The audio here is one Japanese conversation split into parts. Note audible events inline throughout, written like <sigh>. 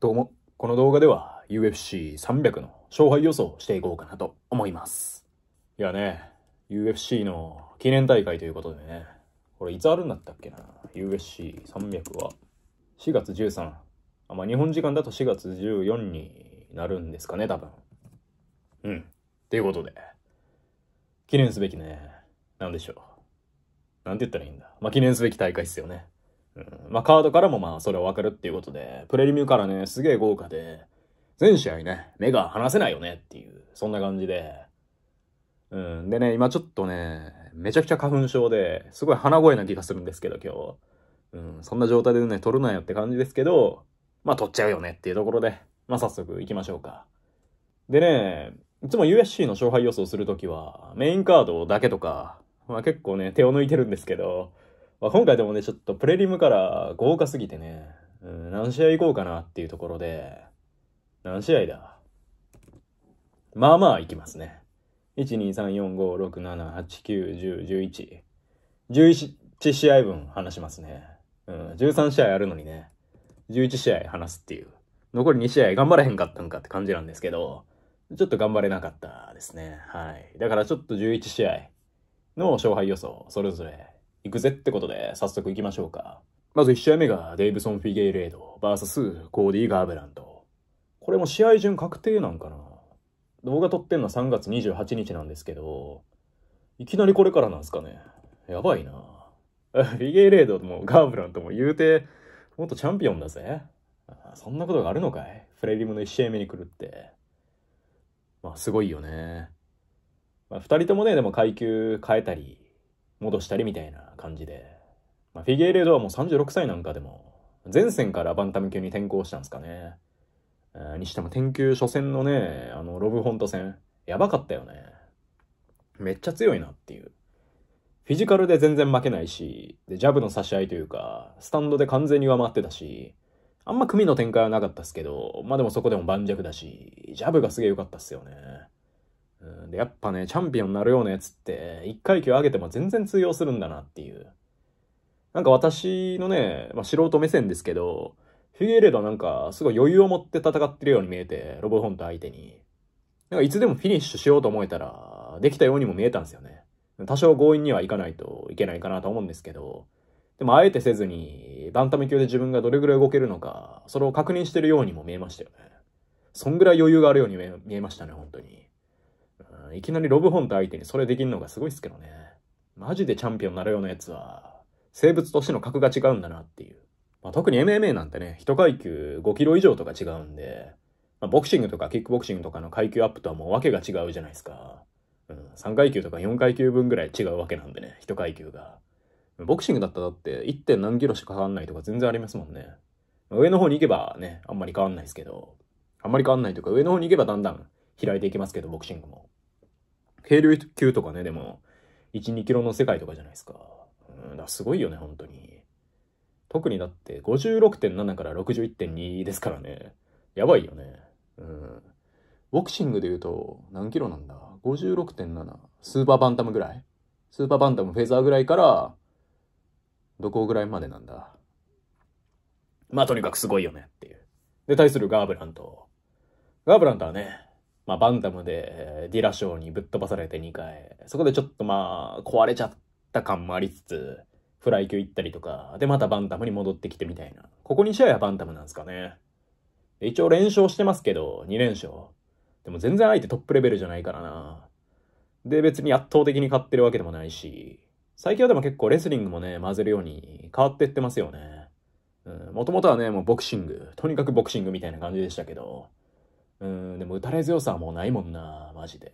どうも、この動画では UFC300 の勝敗予想をしていこうかなと思います。いやね、UFC の記念大会ということでね、これいつあるんだったっけな ?UFC300 は4月13。あまあ、日本時間だと4月14になるんですかね、多分。うん。ということで、記念すべきね、なんでしょう。なんて言ったらいいんだ。まあ、記念すべき大会っすよね。うん、まあ、カードからもまあ、それはわかるっていうことで、プレリミューからね、すげえ豪華で、全試合ね、目が離せないよねっていう、そんな感じで。うん、でね、今ちょっとね、めちゃくちゃ花粉症で、すごい鼻声な気がするんですけど、今日。うん、そんな状態でね、取るなよって感じですけど、まあ、取っちゃうよねっていうところで、まあ、早速行きましょうか。でね、いつも USC の勝敗予想するときは、メインカードだけとか、まあ結構ね、手を抜いてるんですけど、まあ、今回でもね、ちょっとプレリムから豪華すぎてね、うん、何試合行こうかなっていうところで、何試合だまあまあ行きますね。1,2,3,4,5,6,7,8,9,10,11,11試合分話しますね。うん、13試合あるのにね、11試合話すっていう。残り2試合頑張れへんかったんかって感じなんですけど、ちょっと頑張れなかったですね。はい。だからちょっと11試合の勝敗予想、それぞれ行くぜってことで、早速行きましょうか。まず1試合目がデイブソン・フィゲイレード VS コーディ・ガーブランド。これも試合順確定なんかな動画撮ってんのは3月28日なんですけど、いきなりこれからなんすかね。やばいな。フィゲイレードもガーブランドも言うて、もっとチャンピオンだぜ。そんなことがあるのかいフレリムの1試合目に来るって。まあすごいよね。まあ2人ともね、でも階級変えたり、戻したりみたいな感じで。まあ、フィギアレードはもう36歳なんかでも、前線からバンタム級に転向したんですかね。にしても、天球初戦のね、あの、ロブホント戦、やばかったよね。めっちゃ強いなっていう。フィジカルで全然負けないし、で、ジャブの差し合いというか、スタンドで完全に上回ってたし、あんま組の展開はなかったっすけど、まあでもそこでも盤石だし、ジャブがすげえ良かったっすよね。うん、で、やっぱね、チャンピオンになるようなやつって、一階級上げても全然通用するんだなっていう。なんか私のね、まあ、素人目線ですけど、フィエレードなんかすごい余裕を持って戦ってるように見えて、ロボホント相手に。なんかいつでもフィニッシュしようと思えたら、できたようにも見えたんですよね。多少強引にはいかないといけないかなと思うんですけど、でもあえてせずに、バンタム級で自分がどれぐらい動けるのか、それを確認してるようにも見えましたよね。そんぐらい余裕があるように見えましたね、本当に。いきなりロブホンと相手にそれできんのがすごいっすけどね。マジでチャンピオンになるようなやつは、生物としての格が違うんだなっていう。まあ、特に MMA なんてね、一階級5キロ以上とか違うんで、まあ、ボクシングとかキックボクシングとかの階級アップとはもう訳が違うじゃないですか。うん、3階級とか4階級分ぐらい違うわけなんでね、一階級が。ボクシングだったらだって 1. 何キロしか変わんないとか全然ありますもんね。上の方に行けばね、あんまり変わんないですけど、あんまり変わんないというか上の方に行けばだんだん開いていきますけど、ボクシングも。軽量級とかね、でも、1、2キロの世界とかじゃないですか。うん、だすごいよね、本当に。特にだって、56.7から61.2ですからね。やばいよね。うん。ボクシングで言うと、何キロなんだ ?56.7。スーパーバンタムぐらいスーパーバンタム、フェザーぐらいから、どこぐらいまでなんだまあ、とにかくすごいよねっていう。で、対するガーブラント。ガーブラントはね、まあ、バンダムでディラ賞にぶっ飛ばされて2回、そこでちょっとまあ、壊れちゃった感もありつつ、フライ級行ったりとか、で、またバンダムに戻ってきてみたいな。ここ2試合はバンダムなんですかね。一応連勝してますけど、2連勝。でも全然相手トップレベルじゃないからな。で、別に圧倒的に勝ってるわけでもないし、最近はでも結構レスリングもね、混ぜるように変わってってますよね。もともとはね、もうボクシング、とにかくボクシングみたいな感じでしたけど、うん、でも打たれ強さはもうないもんな、マジで。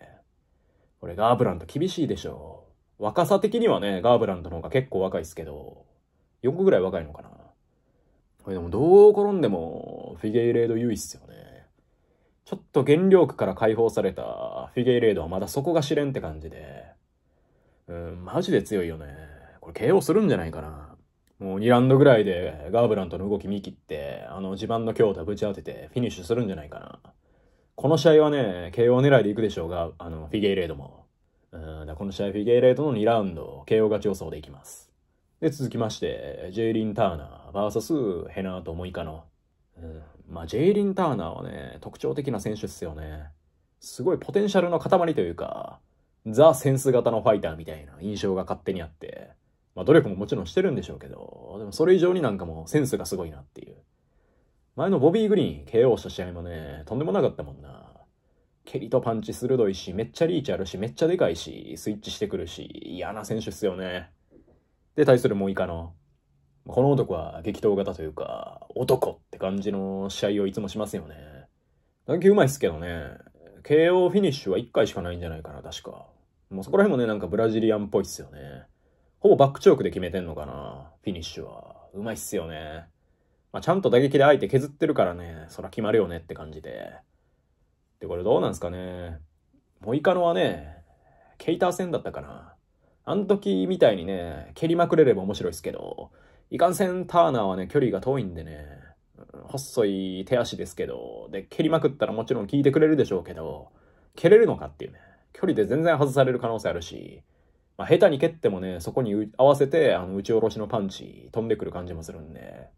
これガーブランド厳しいでしょ。若さ的にはね、ガーブランドの方が結構若いっすけど、4個ぐらい若いのかな。これでもどう転んでも、フィゲイレード優位っすよね。ちょっと原力から解放されたフィゲイレードはまだそこが知れんって感じで。うん、マジで強いよね。これ KO するんじゃないかな。もう2ラウンドぐらいでガーブラントの動き見切って、あの地盤の強打ぶち当ててフィニッシュするんじゃないかな。この試合はね、KO 狙いでいくでしょうが、あの、フィゲイレードも。うんこの試合、フィゲイレードの2ラウンド、KO 勝ち予想でいきます。で、続きまして、ジェイリン・ターナー VS ヘナート・モイカの。うん、まあ、ジェイリン・ターナーはね、特徴的な選手っすよね。すごいポテンシャルの塊というか、ザ・センス型のファイターみたいな印象が勝手にあって、まあ、努力ももちろんしてるんでしょうけど、でもそれ以上になんかもうセンスがすごいなっていう。前のボビー・グリーン KO した試合もね、とんでもなかったもんな。蹴りとパンチ鋭いし、めっちゃリーチあるし、めっちゃでかいし、スイッチしてくるし、嫌な選手っすよね。で、対するモイカの。この男は激闘型というか、男って感じの試合をいつもしますよね。打球うまいっすけどね、KO フィニッシュは1回しかないんじゃないかな、確か。もうそこら辺もね、なんかブラジリアンっぽいっすよね。ほぼバックチョークで決めてんのかな、フィニッシュは。うまいっすよね。まあ、ちゃんと打撃で相手削ってるからね、そら決まるよねって感じで。で、これどうなんすかね。モイカノはね、ケイター戦だったかな。あの時みたいにね、蹴りまくれれば面白いですけど、いかんせんターナーはね、距離が遠いんでね、細い手足ですけど、で、蹴りまくったらもちろん効いてくれるでしょうけど、蹴れるのかっていうね、距離で全然外される可能性あるし、まあ、下手に蹴ってもね、そこに合わせて、あの、打ち下ろしのパンチ飛んでくる感じもするんで、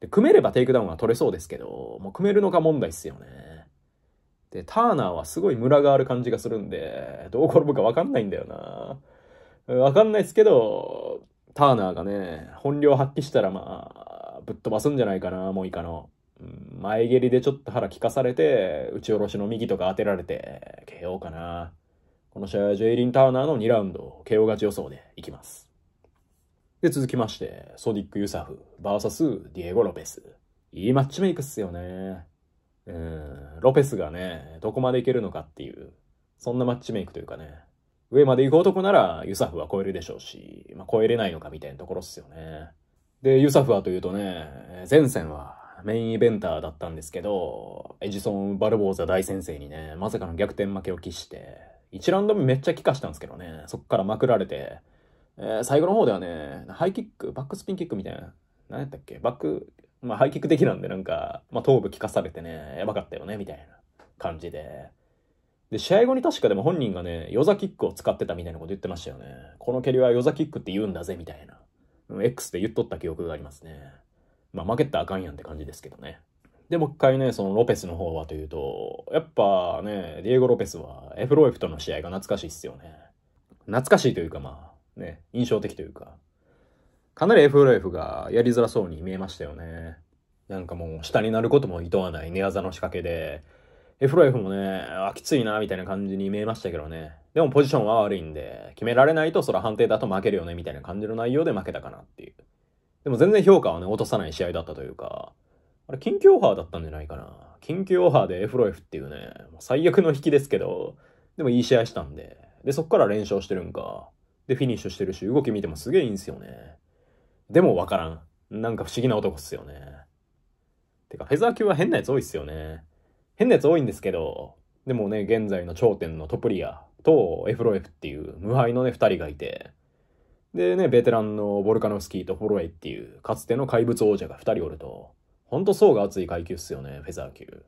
で、組めればテイクダウンは取れそうですけど、もう組めるのか問題っすよね。で、ターナーはすごいムラがある感じがするんで、どう転ぶかわかんないんだよな。わかんないっすけど、ターナーがね、本領発揮したらまあ、ぶっ飛ばすんじゃないかな、もうイカの。前蹴りでちょっと腹利かされて、打ち下ろしの右とか当てられて、KO かな。この試合はジェイリン・ターナーの2ラウンド、KO 勝ち予想でいきます。で、続きまして、ソディック・ユサフ、バーサス、ディエゴ・ロペス。いいマッチメイクっすよね。うん、ロペスがね、どこまでいけるのかっていう、そんなマッチメイクというかね、上まで行く男なら、ユサフは超えるでしょうし、まあ、超えれないのかみたいなところっすよね。で、ユサフはというとね、前線はメインイベンターだったんですけど、エジソン・バルボーザ大先生にね、まさかの逆転負けを喫して、1ラウンド目めっちゃ帰化したんですけどね、そっからまくられて、えー、最後の方ではね、ハイキック、バックスピンキックみたいな、何やったっけ、バック、まあ、ハイキック的なんで、なんか、まあ、頭部効かされてね、やばかったよね、みたいな感じで。で、試合後に確かでも本人がね、ヨザキックを使ってたみたいなこと言ってましたよね。この蹴りはヨザキックって言うんだぜ、みたいな。うん、X で言っとった記憶がありますね。まあ、負けたらあかんやんって感じですけどね。で、もう一回ね、そのロペスの方はというと、やっぱね、ディエゴ・ロペスは F ロエフとの試合が懐かしいっすよね。懐かしいというかまあ、ね、印象的というか、かなり FLF がやりづらそうに見えましたよね。なんかもう下になることも厭わない寝技の仕掛けで、FLF もね、あ、きついな、みたいな感じに見えましたけどね。でもポジションは悪いんで、決められないとそら判定だと負けるよね、みたいな感じの内容で負けたかなっていう。でも全然評価はね、落とさない試合だったというか、あれ、緊急オファーだったんじゃないかな。緊急オファーで F ロ F っていうね、最悪の引きですけど、でもいい試合したんで、で、そっから連勝してるんか。で、フィニッシュしてるし、動き見てもすげえいいんすよね。でもわからん。なんか不思議な男っすよね。てか、フェザー級は変なやつ多いっすよね。変なやつ多いんですけど、でもね、現在の頂点のトプリアとエフロエフっていう無敗のね、二人がいて、でね、ベテランのボルカノフスキーとホロエっていう、かつての怪物王者が二人おると、ほんと層が厚い階級っすよね、フェザー級。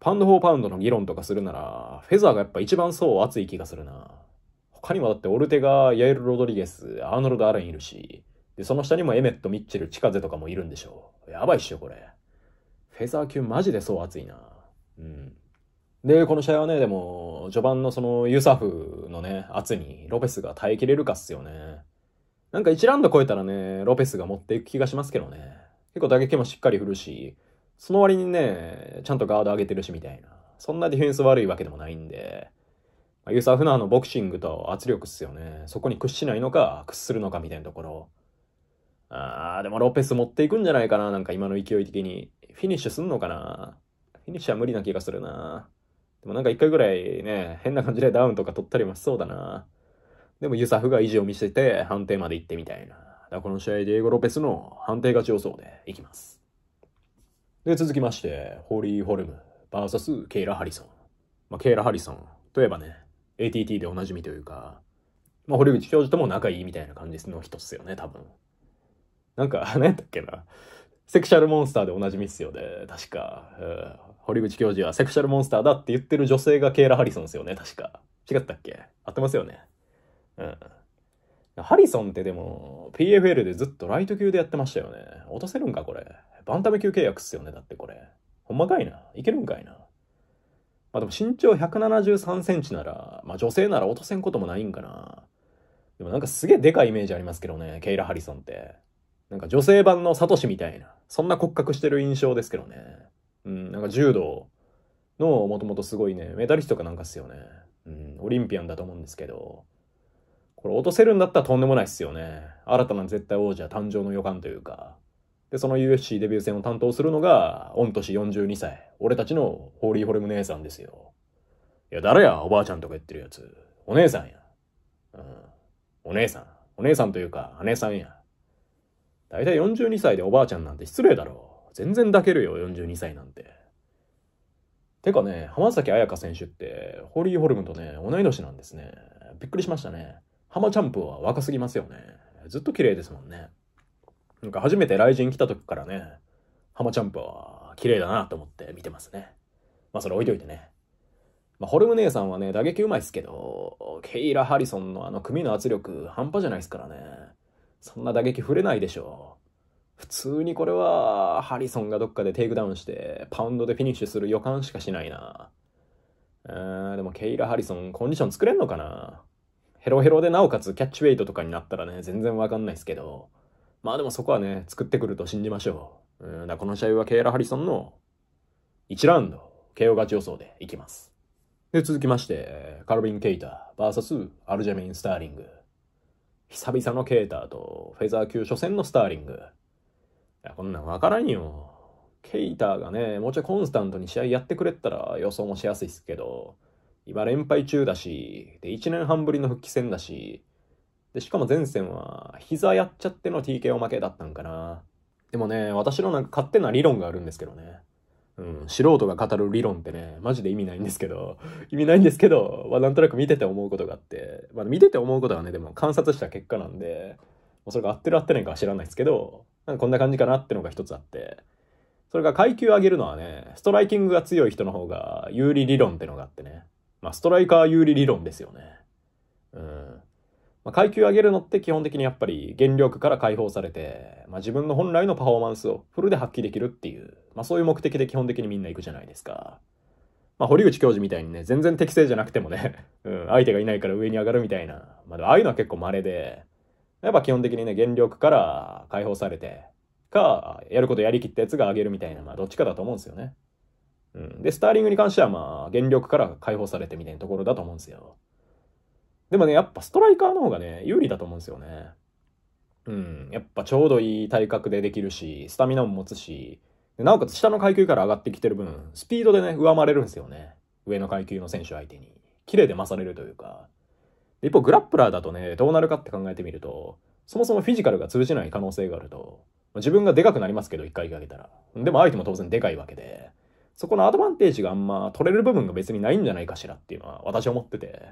パンド4パウンドの議論とかするなら、フェザーがやっぱ一番層厚い気がするな。他にもだってオルテガ、ヤエル・ロドリゲス、アーノルド・アレンいるし、で、その下にもエメット、ミッチェル、チカゼとかもいるんでしょう。やばいっしょ、これ。フェザー級マジでそう熱いな。うん。で、この試合はね、でも、序盤のそのユサフのね、圧にロペスが耐えきれるかっすよね。なんか1ラウンド超えたらね、ロペスが持っていく気がしますけどね。結構打撃もしっかり振るし、その割にね、ちゃんとガード上げてるしみたいな。そんなディフェンス悪いわけでもないんで、ユーサフナーのボクシングと圧力っすよね。そこに屈しないのか、屈するのかみたいなところ。あー、でもロペス持っていくんじゃないかな、なんか今の勢い的に。フィニッシュすんのかなフィニッシュは無理な気がするな。でもなんか一回ぐらいね、変な感じでダウンとか取ったりもしそうだな。でもユサフが意地を見せて判定まで行ってみたいな。だからこの試合、ディエゴ・ロペスの判定勝ち予想でいきます。で、続きまして、ホーリー・ホルム VS ケイラ・ハリソン。まあ、ケイラ・ハリソンといえばね、ATT でおなじみというか、まあ、堀口教授とも仲いいみたいな感じの人っすよね、多分。なんか、何やったっけな。セクシャルモンスターでおなじみっすよね、確か。堀口教授はセクシャルモンスターだって言ってる女性がケイラ・ハリソンっすよね、確か。違ったっけ合ってますよね。うん。ハリソンってでも、PFL でずっとライト級でやってましたよね。落とせるんか、これ。バンタム級契約っすよね、だってこれ。ほんまかいな。いけるんかいな。まあでも身長173センチなら、まあ女性なら落とせんこともないんかな。でもなんかすげえでかいイメージありますけどね、ケイラ・ハリソンって。なんか女性版のサトシみたいな、そんな骨格してる印象ですけどね。うん、なんか柔道のもともとすごいね、メダリストかなんかっすよね。うん、オリンピアンだと思うんですけど。これ落とせるんだったらとんでもないっすよね。新たな絶対王者誕生の予感というか。で、その UFC デビュー戦を担当するのが、御年42歳、俺たちのホーリーホルム姉さんですよ。いや、誰や、おばあちゃんとか言ってるやつ。お姉さんや。うん。お姉さん。お姉さんというか、姉さんや。だいたい42歳でおばあちゃんなんて失礼だろ。全然抱けるよ、42歳なんて。てかね、浜崎彩香選手って、ホーリーホルムとね、同い年なんですね。びっくりしましたね。浜チャンプは若すぎますよね。ずっと綺麗ですもんね。なんか初めて雷神来た時からね、浜チャンプは綺麗だなと思って見てますね。まあそれ置いといてね。まあ、ホルム姉さんはね、打撃うまいっすけど、ケイラ・ハリソンのあの組の圧力半端じゃないっすからね。そんな打撃触れないでしょう。普通にこれは、ハリソンがどっかでテイクダウンして、パウンドでフィニッシュする予感しかしないな。えー、でもケイラ・ハリソン、コンディション作れんのかなヘロヘロでなおかつキャッチウェイトとかになったらね、全然わかんないっすけど。まあでもそこはね、作ってくると信じましょう。うだこの試合はケイラ・ハリソンの1ラウンド、KO 勝ち予想でいきます。で、続きまして、カルビン・ケイター VS アルジェミン・スターリング。久々のケイターとフェザー級初戦のスターリング。いや、こんなんわからんよ。ケイターがね、もうちょいコンスタントに試合やってくれたら予想もしやすいっすけど、今連敗中だし、で、1年半ぶりの復帰戦だし、で、しかも前線は、膝やっちゃっての TKO 負けだったんかな。でもね、私のなんか勝手な理論があるんですけどね。うん、素人が語る理論ってね、マジで意味ないんですけど、意味ないんですけど、まあ、なんとなく見てて思うことがあって、まあ、見てて思うことはね、でも観察した結果なんで、もうそれが合ってる合ってないかは知らないですけど、なんかこんな感じかなってのが一つあって、それが階級上げるのはね、ストライキングが強い人の方が有利理論ってのがあってね、まあ、ストライカー有利理論ですよね。うん。まあ、階級上げるのって基本的にやっぱり原力から解放されて、まあ、自分の本来のパフォーマンスをフルで発揮できるっていう、まあ、そういう目的で基本的にみんな行くじゃないですか。まあ、堀口教授みたいにね、全然適正じゃなくてもね <laughs> うん、相手がいないから上に上がるみたいな、まあ、ああいうのは結構稀で、やっぱ基本的にね、原力から解放されて、か、やることやりきったやつが上げるみたいな、まあ、どっちかだと思うんですよね。うん、で、スターリングに関しては、まあ、原力から解放されてみたいなところだと思うんですよ。でもね、やっぱストライカーの方がね、有利だと思うんですよね。うん。やっぱちょうどいい体格でできるし、スタミナも持つし、なおかつ下の階級から上がってきてる分、スピードでね、上回れるんですよね。上の階級の選手相手に。綺麗で勝れるというか。一方、グラップラーだとね、どうなるかって考えてみると、そもそもフィジカルが通じない可能性があると、自分がでかくなりますけど、一回かけたら。でも相手も当然でかいわけで、そこのアドバンテージがあんま取れる部分が別にないんじゃないかしらっていうのは私思ってて。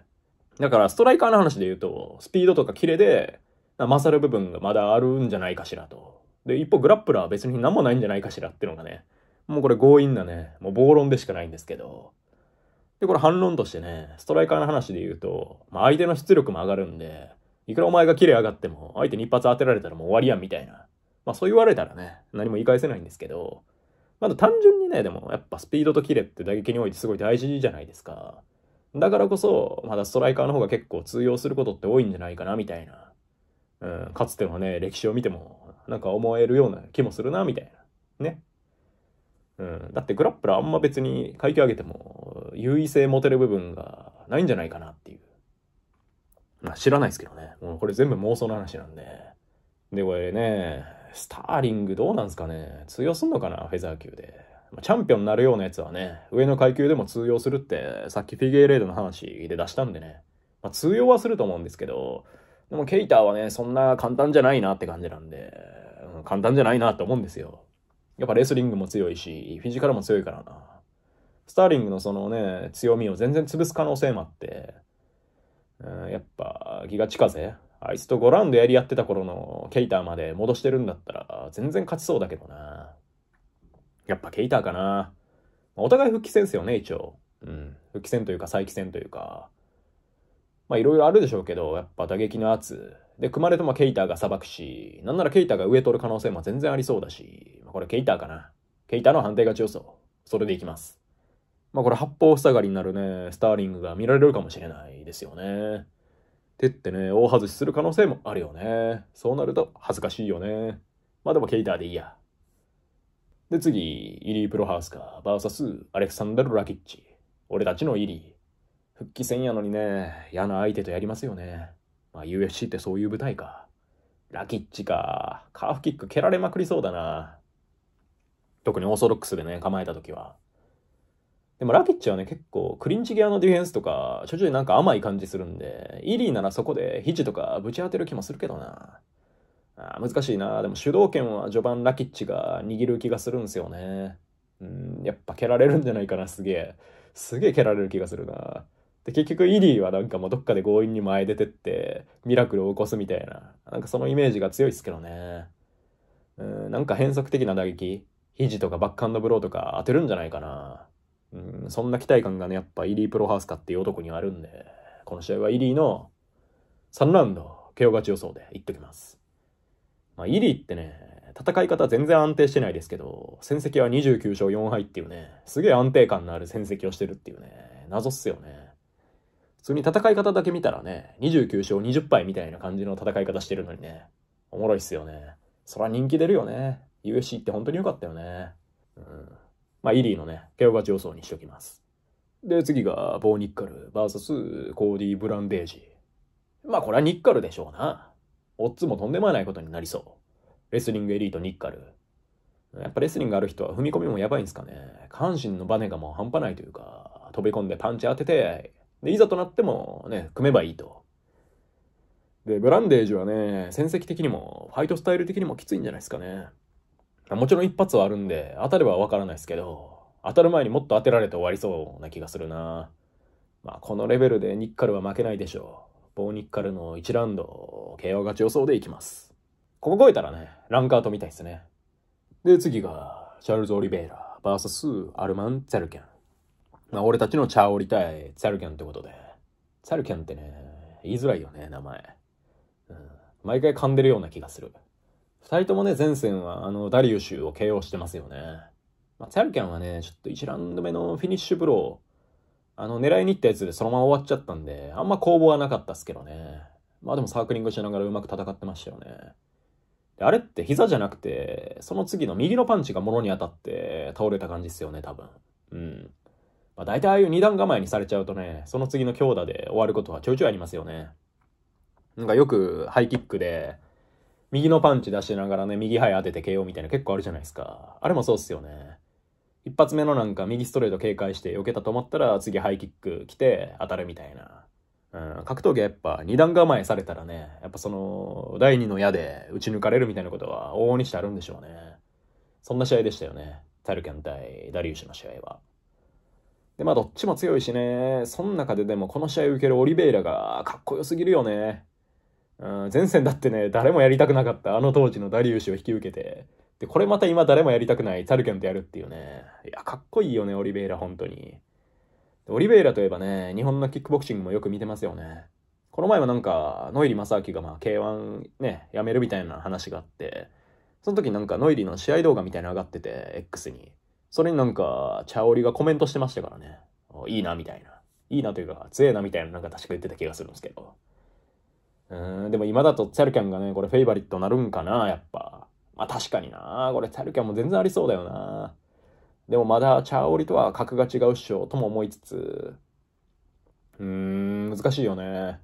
だから、ストライカーの話で言うと、スピードとかキレで、勝る部分がまだあるんじゃないかしらと。で、一方、グラップラーは別に何もないんじゃないかしらっていうのがね、もうこれ強引なね、もう暴論でしかないんですけど。で、これ反論としてね、ストライカーの話で言うと、まあ、相手の出力も上がるんで、いくらお前がキレ上がっても、相手に一発当てられたらもう終わりやんみたいな。まあそう言われたらね、何も言い返せないんですけど、まだ単純にね、でもやっぱスピードとキレって打撃においてすごい大事じゃないですか。だからこそ、まだストライカーの方が結構通用することって多いんじゃないかな、みたいな。うん、かつてのね、歴史を見ても、なんか思えるような気もするな、みたいな。ね。うん、だってグラップラーあんま別に階級上げても優位性持てる部分がないんじゃないかなっていう。まあ知らないですけどね。もうこれ全部妄想の話なんで。で、これね、スターリングどうなんすかね。通用すんのかな、フェザー級で。チャンピオンになるようなやつはね、上の階級でも通用するって、さっきフィギュアレードの話で出したんでね。まあ、通用はすると思うんですけど、でもケイターはね、そんな簡単じゃないなって感じなんで、うん、簡単じゃないなって思うんですよ。やっぱレスリングも強いし、フィジカルも強いからな。スターリングのそのね、強みを全然潰す可能性もあって、うん、やっぱ、ギガチゼあいつと5ラウンドやり合ってた頃のケイターまで戻してるんだったら、全然勝ちそうだけどな。やっぱケイターかな。お互い復帰戦ですよね、一応。うん。復帰戦というか再帰戦というか。まあいろいろあるでしょうけど、やっぱ打撃の圧。で、組まれてもケイターが裁くし、なんならケイターが上取る可能性も全然ありそうだし、まあ、これケイターかな。ケイターの判定勝ち予想。それでいきます。まあこれ八方塞がりになるね、スターリングが見られるかもしれないですよね。てってね、大外しする可能性もあるよね。そうなると恥ずかしいよね。まあでもケイターでいいや。で、次、イリー・プロハウスカー、バーサス、アレクサンダル・ラキッチ。俺たちのイリー。復帰戦やのにね、嫌な相手とやりますよね。まあ、UFC ってそういう舞台か。ラキッチか。カーフキック蹴られまくりそうだな。特にオーソドックスでね、構えた時は。でもラキッチはね、結構クリンチギアのディフェンスとか、ちょちょいなんか甘い感じするんで、イリーならそこで肘とかぶち当てる気もするけどな。あ難しいな。でも主導権は序盤ラキッチが握る気がするんですよね。うん、やっぱ蹴られるんじゃないかな、すげえ。すげえ蹴られる気がするな。で、結局イリーはなんかもうどっかで強引に前出てって、ミラクルを起こすみたいな。なんかそのイメージが強いっすけどね。うん、なんか変則的な打撃。肘とかバックハンドブローとか当てるんじゃないかな。うん、そんな期待感がね、やっぱイリー・プロハウスカっていう男にはあるんで、この試合はイリーの3ラウンド KO 勝ち予想でいっときます。まあ、イリーってね、戦い方全然安定してないですけど、戦績は29勝4敗っていうね、すげえ安定感のある戦績をしてるっていうね、謎っすよね。普通に戦い方だけ見たらね、29勝20敗みたいな感じの戦い方してるのにね、おもろいっすよね。そら人気出るよね。u s c って本当に良かったよね。うん。まあ、イリーのね、競馬勝ち予想にしときます。で、次が、ボーニッカル VS コーディ・ブランデージ。まあ、これはニッカルでしょうな。オッズもとんでもないことになりそう。レスリングエリートニッカル。やっぱレスリングある人は踏み込みもやばいんすかね。下半身のバネがもう半端ないというか、飛び込んでパンチ当てて、で、いざとなってもね、組めばいいと。で、ブランデージはね、戦績的にも、ファイトスタイル的にもきついんじゃないですかね。もちろん一発はあるんで、当たればわからないですけど、当たる前にもっと当てられて終わりそうな気がするな。まあ、このレベルでニッカルは負けないでしょう。ボーニカルの1ラウンド、KO 勝ち予想でいきます。ここ超えたらね、ランカートみたいですね。で、次が、チャールズ・オリベイラ、サス・アルマン・ツェルケン。まあ、俺たちのチャーオリ対ツェルケンってことで。ツェルケンってね、言いづらいよね、名前。うん、毎回噛んでるような気がする。二人ともね、前線は、あの、ダリウシュを KO してますよね。まあ、ツェルケンはね、ちょっと1ラウンド目のフィニッシュブロー、あの、狙いに行ったやつでそのまま終わっちゃったんで、あんま攻防はなかったっすけどね。まあでもサークリングしながらうまく戦ってましたよね。であれって膝じゃなくて、その次の右のパンチが物に当たって倒れた感じっすよね、多分。うん。まあ大体ああいう二段構えにされちゃうとね、その次の強打で終わることはちょいちょいありますよね。なんかよくハイキックで、右のパンチ出しながらね、右ハイ当てて KO みたいな結構あるじゃないですか。あれもそうっすよね。一発目のなんか右ストレート警戒して避けたと思ったら次ハイキック来て当たるみたいな。うん、格闘技はやっぱ二段構えされたらね、やっぱその第二の矢で打ち抜かれるみたいなことは往々にしてあるんでしょうね。そんな試合でしたよね。タルケン対ダリウシの試合は。で、まあどっちも強いしね、その中ででもこの試合受けるオリベイラがかっこよすぎるよね。うん、前線だってね、誰もやりたくなかったあの当時のダリウシを引き受けて、で、これまた今誰もやりたくない、タルケンとやるっていうね。いや、かっこいいよね、オリベイラ、本当に。オリベイラといえばね、日本のキックボクシングもよく見てますよね。この前もなんか、ノイリ正明がまあ K1 ね、やめるみたいな話があって、その時なんかノイリの試合動画みたいなの上がってて、X に。それになんか、チャオリがコメントしてましたからね。いいな、みたいな。いいなというか、強えな、みたいななんか確か言ってた気がするんですけど。うん、でも今だとチャルキャンがね、これフェイバリットなるんかな、やっぱ。まあ確かになこれタルキャも全然ありそうだよなでもまだチャオリとは格が違うっしょとも思いつつ、うーん、難しいよね。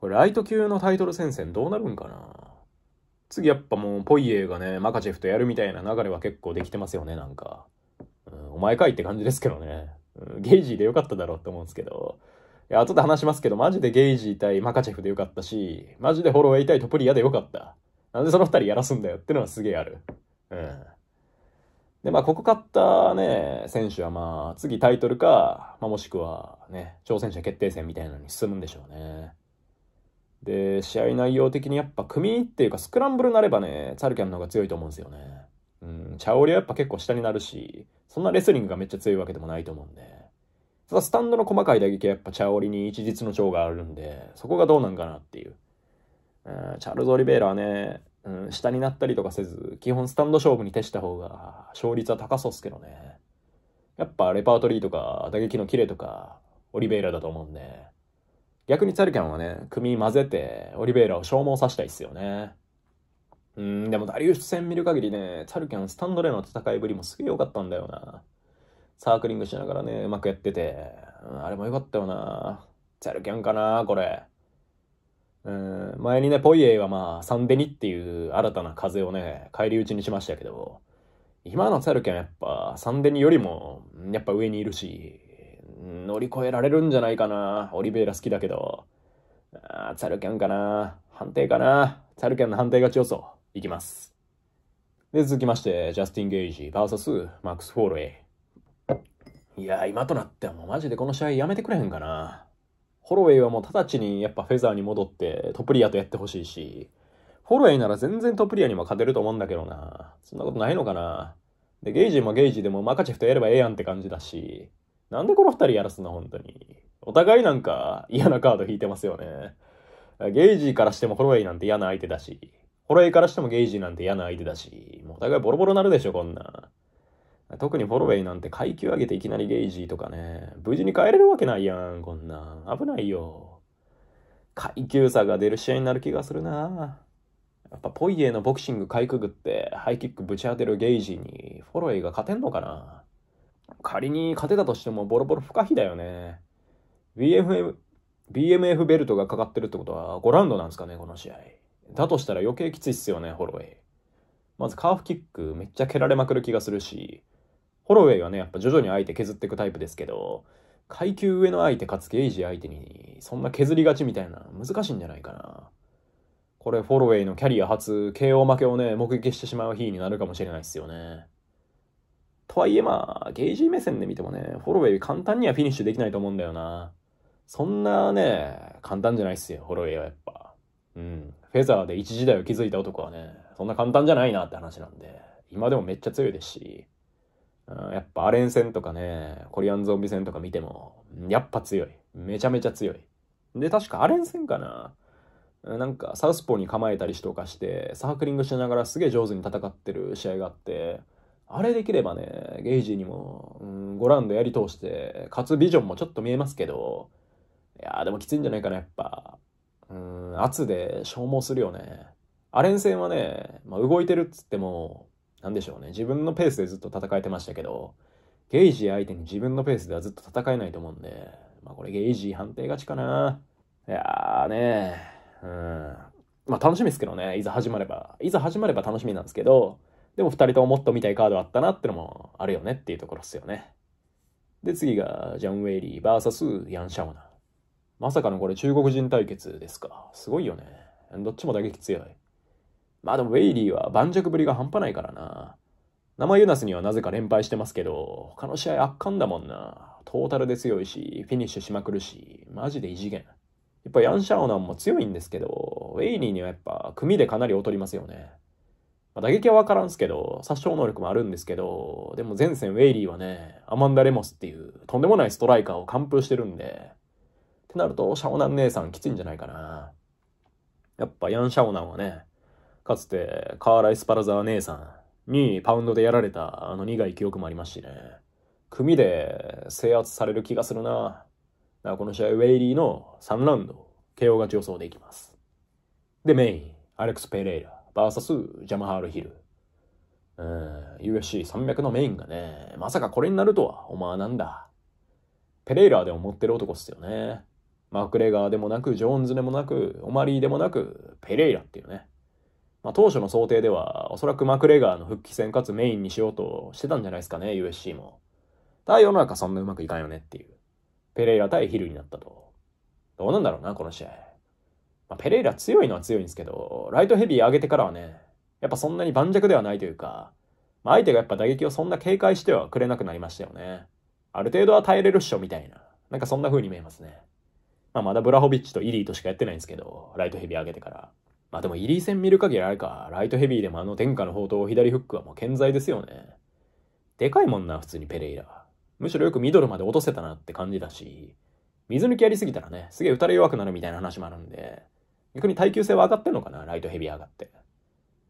これライト級のタイトル戦線どうなるんかな次やっぱもうポイエーがね、マカチェフとやるみたいな流れは結構できてますよね、なんか。うん、お前かいって感じですけどね。うん、ゲージでよかっただろうって思うんですけど。いや、後で話しますけど、マジでゲージ対マカチェフでよかったし、マジでホロウェイ対トプリアでよかった。なんでその二人やらすんだよってのはすげえある。うん。で、まあ、ここ勝ったね、選手はまあ、次タイトルか、まあ、もしくはね、挑戦者決定戦みたいなのに進むんでしょうね。で、試合内容的にやっぱ組っていうかスクランブルになればね、ツルキャンの方が強いと思うんですよね。うん、チャオリはやっぱ結構下になるし、そんなレスリングがめっちゃ強いわけでもないと思うんで。ただスタンドの細かい打撃はやっぱチャオリに一日の長があるんで、そこがどうなんかなっていう。うん、チャールズ・オリベイラはね、うん、下になったりとかせず、基本スタンド勝負に徹した方が勝率は高そうっすけどね。やっぱレパートリーとか打撃のキレとか、オリベイラだと思うんで。逆にツァルキャンはね、組混ぜて、オリベイラを消耗させたいっすよね。うん、でもダリウス戦見る限りね、ツァルキャンスタンドでの戦いぶりもすげえ良かったんだよな。サークリングしながらね、うまくやってて、うん、あれも良かったよな。ツァルキャンかな、これ。うん、前にね、ポイエイはまあ、サンデニっていう新たな風をね、返り討ちにしましたけど、今のツァルケンやっぱ、サンデニよりも、やっぱ上にいるし、乗り越えられるんじゃないかな。オリベイラ好きだけど。あツァルケンかな。判定かな。ツァルケンの判定勝ちそう。いきます。で、続きまして、ジャスティン・ゲイジ VS マックス・フォールウェイ。いや今となってはもうマジでこの試合やめてくれへんかな。ホロウェイはもう直ちにやっぱフェザーに戻ってトプリアとやってほしいし、ホロウェイなら全然トプリアにも勝てると思うんだけどな。そんなことないのかな。で、ゲイジもゲイジでもマカチェフとやればええやんって感じだし、なんでこの二人やらすの本当に。お互いなんか嫌なカード引いてますよね。ゲイジからしてもホロウェイなんて嫌な相手だし、ホロウェイからしてもゲイジなんて嫌な相手だし、もうお互いボロボロなるでしょ、こんな。特にフォロウェイなんて階級上げていきなりゲージとかね、無事に帰れるわけないやん、こんなん。危ないよ。階級差が出る試合になる気がするな。やっぱポイエのボクシングかいくぐってハイキックぶち当てるゲージにフォロウェイが勝てんのかな仮に勝てたとしてもボロボロ不可避だよね。BFM、BMF ベルトがかかってるってことは5ラウンドなんですかね、この試合。だとしたら余計きついっすよね、フォロウェイ。まずカーフキックめっちゃ蹴られまくる気がするし、ホロウェイはね、やっぱ徐々に相手削っていくタイプですけど、階級上の相手かつゲイジ相手に、そんな削りがちみたいな難しいんじゃないかな。これ、フォロウェイのキャリア初、KO 負けをね、目撃してしまう日になるかもしれないですよね。とはいえまあ、ゲイジ目線で見てもね、フォロウェイ簡単にはフィニッシュできないと思うんだよな。そんなね、簡単じゃないっすよ、フォロウェイはやっぱ。うん。フェザーで一時代を築いた男はね、そんな簡単じゃないなって話なんで、今でもめっちゃ強いですし、うん、やっぱアレン戦とかね、コリアンゾンビ戦とか見ても、やっぱ強い。めちゃめちゃ強い。で、確かアレン戦かな。なんかサウスポーに構えたりしとかして、サークリングしながらすげえ上手に戦ってる試合があって、あれできればね、ゲイジーにも、うん、5ラウンドやり通して、勝つビジョンもちょっと見えますけど、いやでもきついんじゃないかな、やっぱ。うん、圧で消耗するよね。アレン戦はね、まあ、動いてるっつっても、何でしょうね。自分のペースでずっと戦えてましたけど、ゲイジー相手に自分のペースではずっと戦えないと思うんで、まあこれゲイジー判定勝ちかな。いやーねうん。まあ楽しみですけどね。いざ始まれば。いざ始まれば楽しみなんですけど、でも2人とももっと見たいカードあったなってのもあるよねっていうところっすよね。で、次がジャン・ウェイリー VS ヤン・シャオナ。まさかのこれ中国人対決ですか。すごいよね。どっちも打撃強い。まあでもウェイリーは盤石ぶりが半端ないからな。生ユナスにはなぜか連敗してますけど、他の試合圧巻だもんな。トータルで強いし、フィニッシュしまくるし、マジで異次元。やっぱヤン・シャオナンも強いんですけど、ウェイリーにはやっぱ組でかなり劣りますよね。まあ、打撃はわからんすけど、殺傷能力もあるんですけど、でも前線ウェイリーはね、アマンダ・レモスっていうとんでもないストライカーを完封してるんで、ってなると、シャオナン姉さんきついんじゃないかな。やっぱヤン・シャオナンはね、かつて、カーラ・イスパラザー姉さんにパウンドでやられたあの苦い記憶もありますしね。組で制圧される気がするな。だからこの試合、ウェイリーの3ラウンド、KO 勝ち予想でいきます。で、メイン、アレックス・ペレイラ、VS ジャマハール・ヒル。うん、UFC300 のメインがね、まさかこれになるとは思わなんだ。ペレイラーでも持ってる男っすよね。マクレガーでもなく、ジョーンズでもなく、オマリーでもなく、ペレイラっていうね。まあ、当初の想定では、おそらくマクレガーの復帰戦かつメインにしようとしてたんじゃないですかね、USC も。だ、世の中そんなうまくいかんよねっていう。ペレイラ対ヒルになったと。どうなんだろうな、この試合。まあ、ペレイラ強いのは強いんですけど、ライトヘビー上げてからはね、やっぱそんなに盤石ではないというか、まあ、相手がやっぱ打撃をそんな警戒してはくれなくなりましたよね。ある程度は耐えれるっしょ、みたいな。なんかそんな風に見えますね。まあ、まだブラホビッチとイリーとしかやってないんですけど、ライトヘビー上げてから。まあでも入り戦見る限りあれか、ライトヘビーでもあの天下の宝刀左フックはもう健在ですよね。でかいもんな、普通にペレイラ。むしろよくミドルまで落とせたなって感じだし、水抜きやりすぎたらね、すげえ打たれ弱くなるみたいな話もあるんで、逆に耐久性は上がってんのかな、ライトヘビー上がって。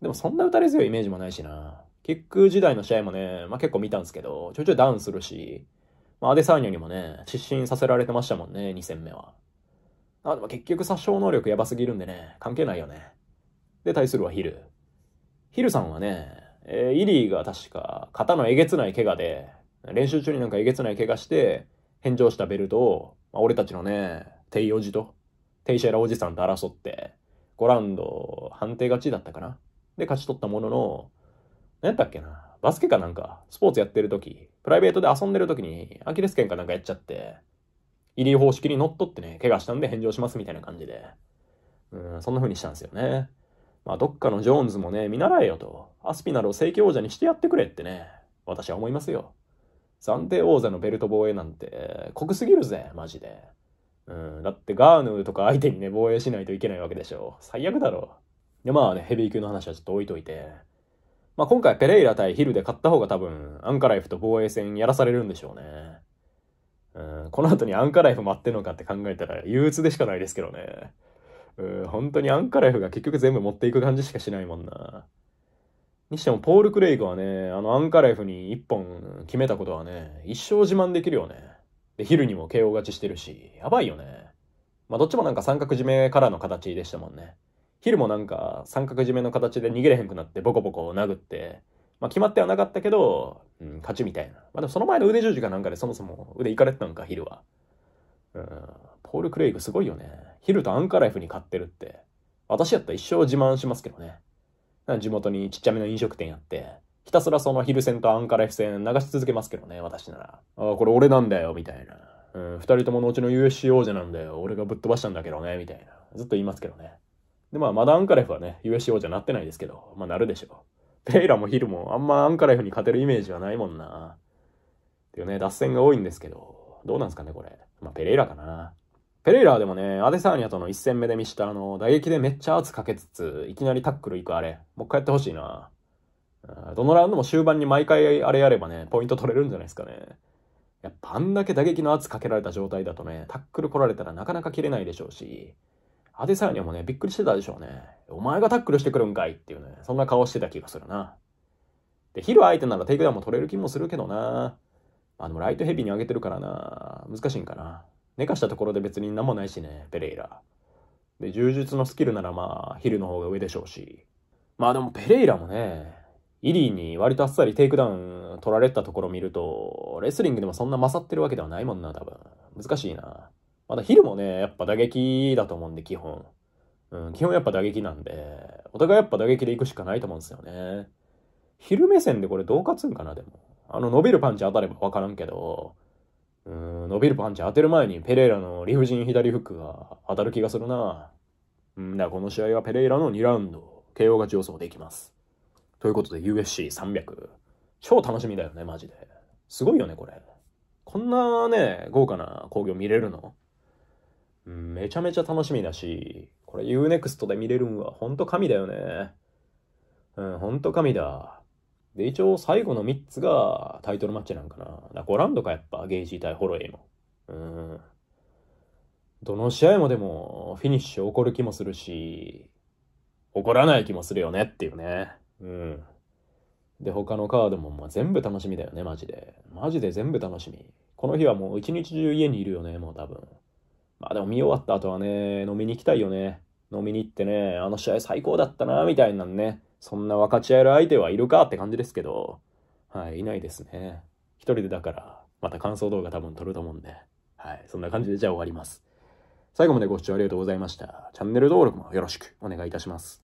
でもそんな打たれ強いイメージもないしな。キック時代の試合もね、まあ結構見たんですけど、ちょいちょいダウンするし、まあ、アデサーニョにもね、失神させられてましたもんね、2戦目は。あ、でも結局殺傷能力やばすぎるんでね、関係ないよね。で、対するはヒル。ヒルさんはね、えー、イリーが確か肩のえげつない怪我で、練習中になんかえげつない怪我して、返上したベルトを、まあ、俺たちのね、テイおじと、テイシェラおじさんと争って、5ラウンド判定勝ちだったかな。で、勝ち取ったものの、何やったっけな。バスケかなんか、スポーツやってる時、プライベートで遊んでる時に、アキレス腱かなんかやっちゃって、入り方式にのっとってね、怪我したんで返上しますみたいな感じで。うん、そんな風にしたんですよね。まあ、どっかのジョーンズもね、見習えよと。アスピナルを正規王者にしてやってくれってね、私は思いますよ。暫定王座のベルト防衛なんて、濃すぎるぜ、マジで。うん、だってガーヌーとか相手にね、防衛しないといけないわけでしょ。最悪だろ。で、まあね、ヘビー級の話はちょっと置いといて。まあ今回ペレイラ対ヒルで勝った方が多分、アンカライフと防衛戦やらされるんでしょうね。うん、この後にアンカライフ待ってんのかって考えたら憂鬱でしかないですけどね。うん、本当にアンカライフが結局全部持っていく感じしかしないもんな。にしても、ポール・クレイグはね、あのアンカライフに一本決めたことはね、一生自慢できるよね。で、昼にも KO 勝ちしてるし、やばいよね。まあ、どっちもなんか三角締めからの形でしたもんね。昼もなんか三角締めの形で逃げれへんくなってボコボコ殴って、まあ、決まってはなかったけど、うん、勝ちみたいな。まあ、でもその前の腕十字かなんかでそもそも腕いかれてたんか、ヒルは。うん、ポール・クレイグすごいよね。ヒルとアンカライフに勝ってるって。私やったら一生自慢しますけどね。地元にちっちゃめの飲食店やって、ひたすらそのヒル戦とアンカライフ戦流し続けますけどね、私なら。ああ、これ俺なんだよ、みたいな。うん、二人とものうちの USC 王者なんだよ。俺がぶっ飛ばしたんだけどね、みたいな。ずっと言いますけどね。で、まあ、まだアンカレフはね、USC 王者なってないですけど、まあ、なるでしょう。ペイラもヒルもあんまアンカライフに勝てるイメージはないもんな。っていうね、脱線が多いんですけど、どうなんすかね、これ。まあ、ペレイラかな。ペレイラはでもね、アデサーニャとの1戦目で見したあの、打撃でめっちゃ圧かけつつ、いきなりタックル行くあれ、もう一回やってほしいな。どのラウンドも終盤に毎回あれやればね、ポイント取れるんじゃないですかね。やっぱあんだけ打撃の圧かけられた状態だとね、タックル来られたらなかなか切れないでしょうし、アデサーニャもね、びっくりしてたでしょうね。お前がタックルしてくるんかいっていうね、そんな顔してた気がするな。で、ヒル相手ならテイクダウンも取れる気もするけどな。まあでもライトヘビーに上げてるからな。難しいんかな。寝かしたところで別に何もないしね、ペレイラ。で、柔術のスキルならまあ、ヒルの方が上でしょうし。まあでもペレイラもね、イリーに割とあっさりテイクダウン取られたところ見ると、レスリングでもそんな勝ってるわけではないもんな、多分。難しいな。まだ昼もね、やっぱ打撃だと思うんで、基本。うん、基本やっぱ打撃なんで、お互いやっぱ打撃で行くしかないと思うんですよね。昼目線でこれどう勝つんかな、でも。あの、伸びるパンチ当たればわからんけど、うん、伸びるパンチ当てる前にペレイラの理不尽左フックが当たる気がするな。うん、だこの試合はペレイラの2ラウンド、KO 勝ち予想できます。ということで UFC300。超楽しみだよね、マジで。すごいよね、これ。こんなね、豪華な工業見れるのめちゃめちゃ楽しみだし、これ UNEXT で見れるんはほんと神だよね。うん、ほんと神だ。で、一応最後の3つがタイトルマッチなんかな。だ5ラウンドかやっぱ、ゲージ対ホロエイも。うん。どの試合もでも、フィニッシュ起こる気もするし、起こらない気もするよねっていうね。うん。で、他のカードもまあ全部楽しみだよね、マジで。マジで全部楽しみ。この日はもう一日中家にいるよね、もう多分。まあでも見終わった後はね、飲みに行きたいよね。飲みに行ってね、あの試合最高だったな、みたいなんね。そんな分かち合える相手はいるかって感じですけど、はい、いないですね。一人でだから、また感想動画多分撮ると思うんで、はい、そんな感じでじゃあ終わります。最後までご視聴ありがとうございました。チャンネル登録もよろしくお願いいたします。